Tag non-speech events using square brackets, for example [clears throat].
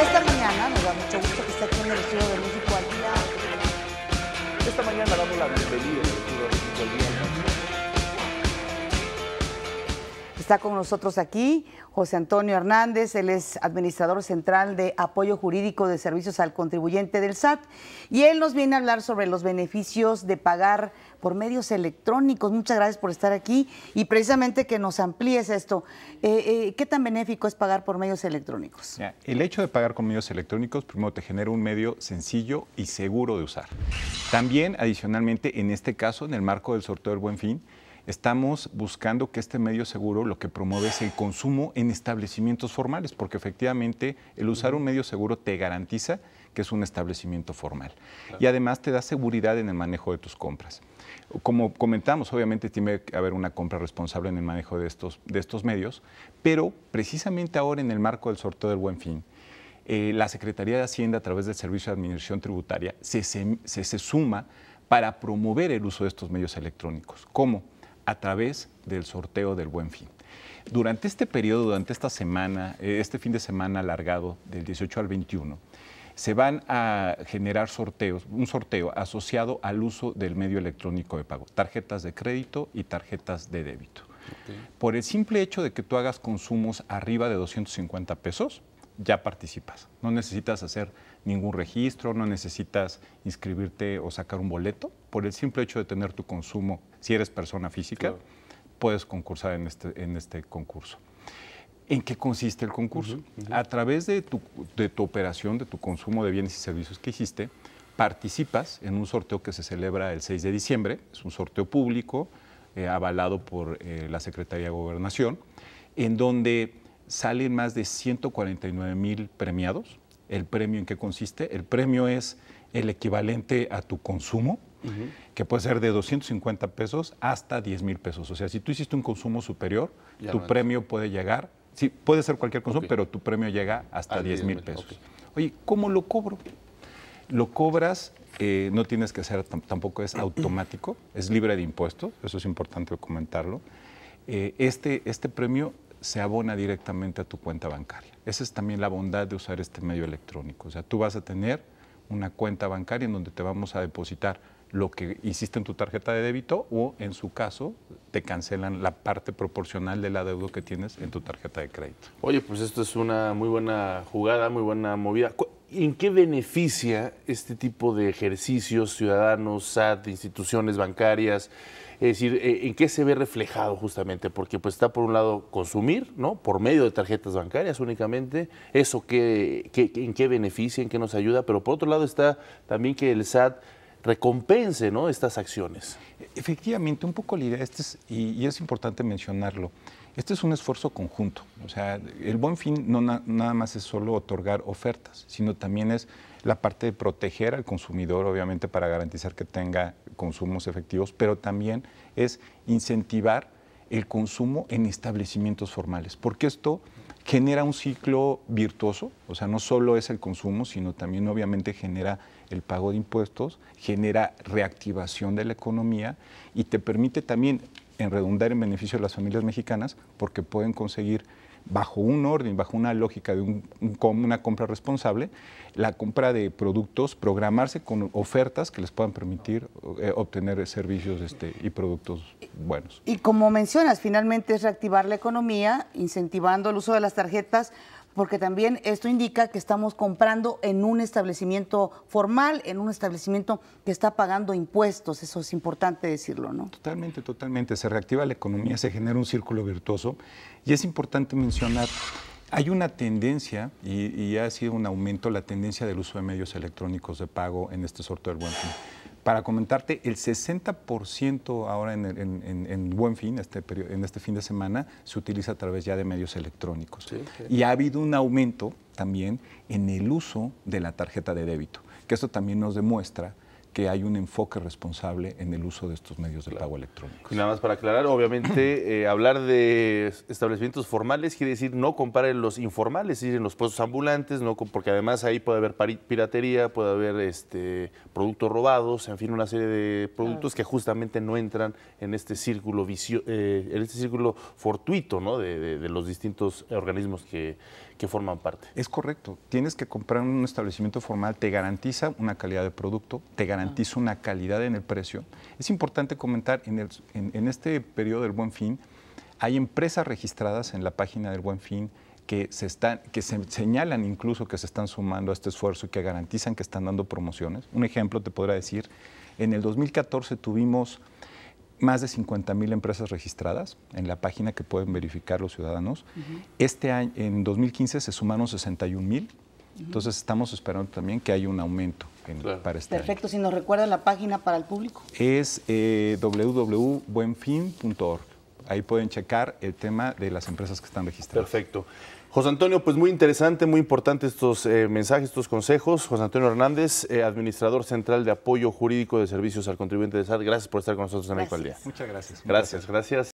Esta mañana nos da mucho gusto que esté aquí en el Estudio de México al Día. Esta mañana damos la bienvenida al Estudio de México al Día. Está con nosotros aquí José Antonio Hernández, él es administrador central de apoyo jurídico de servicios al contribuyente del SAT y él nos viene a hablar sobre los beneficios de pagar por medios electrónicos. Muchas gracias por estar aquí y precisamente que nos amplíes esto. Eh, eh, ¿Qué tan benéfico es pagar por medios electrónicos? el hecho de pagar con medios electrónicos primero te genera un medio sencillo y seguro de usar. También, adicionalmente, en este caso, en el marco del sorteo del buen fin, estamos buscando que este medio seguro lo que promueve es el consumo en establecimientos formales, porque efectivamente el usar un medio seguro te garantiza que es un establecimiento formal. Y además te da seguridad en el manejo de tus compras. Como comentamos, obviamente tiene que haber una compra responsable en el manejo de estos, de estos medios, pero precisamente ahora en el marco del sorteo del buen fin, eh, la Secretaría de Hacienda a través del Servicio de Administración Tributaria se suma para promover el uso de estos medios electrónicos. ¿Cómo? a través del sorteo del buen fin. Durante este periodo, durante esta semana, eh, este fin de semana alargado del 18 al 21, se van a generar sorteos, un sorteo asociado al uso del medio electrónico de pago, tarjetas de crédito y tarjetas de débito. Por el simple hecho de que tú hagas consumos arriba de 250 pesos, ya participas. No necesitas hacer ningún registro, no necesitas inscribirte o sacar un boleto. Por el simple hecho de tener tu consumo, si eres persona física, puedes concursar en este, en este concurso. ¿En qué consiste el concurso? A través de tu, operación, de tu consumo de bienes y servicios que hiciste, participas en un sorteo que se celebra el 6 de diciembre. Es un sorteo público, eh, avalado por eh, la Secretaría de Gobernación, en donde salen más de 149 mil premiados. ¿El premio en qué consiste? El premio es el equivalente a tu consumo, que puede ser de 250 pesos hasta 10 mil pesos. O sea, si tú hiciste un consumo superior, tu premio puede llegar, sí, puede ser cualquier consumo, pero tu premio llega hasta 10 mil pesos. Oye, ¿cómo lo cobro? Lo cobras, eh, no tienes que hacer, tampoco es automático, es libre de impuestos, eso es importante comentarlo. Eh, este, este premio se abona directamente a tu cuenta bancaria. Esa es también la bondad de usar este medio electrónico. O sea, tú vas a tener una cuenta bancaria en donde te vamos a depositar lo que hiciste en tu tarjeta de débito o, en su caso, te cancelan la parte proporcional de la deuda que tienes en tu tarjeta de crédito. Oye, pues esto es una muy buena jugada, muy buena movida. ¿En qué beneficia este tipo de ejercicios ciudadanos, SAT, instituciones bancarias? Es decir, eh, ¿en qué se ve reflejado justamente? Porque pues está por un lado consumir, ¿no? Por medio de tarjetas bancarias únicamente, eso que, en qué beneficia, en qué nos ayuda, pero por otro lado está también que el SAT recompense ¿no? estas acciones. Efectivamente, un poco la idea, este es, y, es importante mencionarlo, este es un esfuerzo conjunto. O sea, el buen fin no nada más es solo otorgar ofertas, sino también es la parte de proteger al consumidor, obviamente, para garantizar que tenga consumos efectivos, pero también es incentivar el consumo en establecimientos formales, porque esto genera un ciclo virtuoso, o sea, no solo es el consumo, sino también obviamente genera el pago de impuestos, genera reactivación de la economía y te permite también en redundar en beneficio de las familias mexicanas porque pueden conseguir bajo un orden, bajo una lógica de un, una compra responsable, la compra de productos, programarse con ofertas que les puedan permitir eh, obtener servicios este, y productos buenos. Y como mencionas, finalmente es reactivar la economía, incentivando el uso de las tarjetas porque también esto indica que estamos comprando en un establecimiento formal, en un establecimiento que está pagando impuestos, eso es importante decirlo, ¿no? Totalmente, totalmente, se reactiva la economía, se genera un círculo virtuoso y es importante mencionar hay una tendencia, y, ha sido un aumento, la tendencia del uso de medios electrónicos de pago en este sorteo del buen fin para comentarte, el 60% ahora en, en, Buen Fin, este en este fin de semana, se utiliza a través ya de medios electrónicos. Y ha habido un aumento también en el uso de la tarjeta de débito, que esto también nos demuestra que hay un enfoque responsable en el uso de estos medios de pago electrónicos. Y nada más para aclarar, obviamente, [clears throat] eh, hablar de establecimientos formales quiere decir no comparar los informales, es decir, en los puestos ambulantes, no porque además ahí puede haber piratería, puede haber este productos robados, en fin, una serie de productos que justamente no entran en este círculo eh, en este círculo fortuito ¿no? de los distintos organismos que que forman parte. Es correcto. Tienes que comprar en un establecimiento formal, te garantiza una calidad de producto, te garantiza ah. una calidad en el precio. Es importante comentar, en, este periodo del Buen Fin, hay empresas registradas en la página del Buen Fin, que se, están, que se señalan incluso que se están sumando a este esfuerzo y que garantizan que están dando promociones. Un ejemplo te podrá decir, en el 2014 tuvimos más de 50 mil empresas registradas en la página que pueden verificar los ciudadanos. Este año, en 2015 se sumaron 61 mil. Entonces estamos esperando también que haya un aumento para este año. Perfecto, si nos recuerda la página para el público. Es eh, www.buenfin.org. Ahí pueden checar el tema de las empresas que están registradas. Perfecto. José Antonio, pues muy interesante, muy importante estos eh, mensajes, estos consejos. José Antonio Hernández, eh, administrador central de apoyo jurídico de servicios al contribuyente de S.A.R. Gracias por estar con nosotros en México día. Muchas gracias. Gracias, gracias.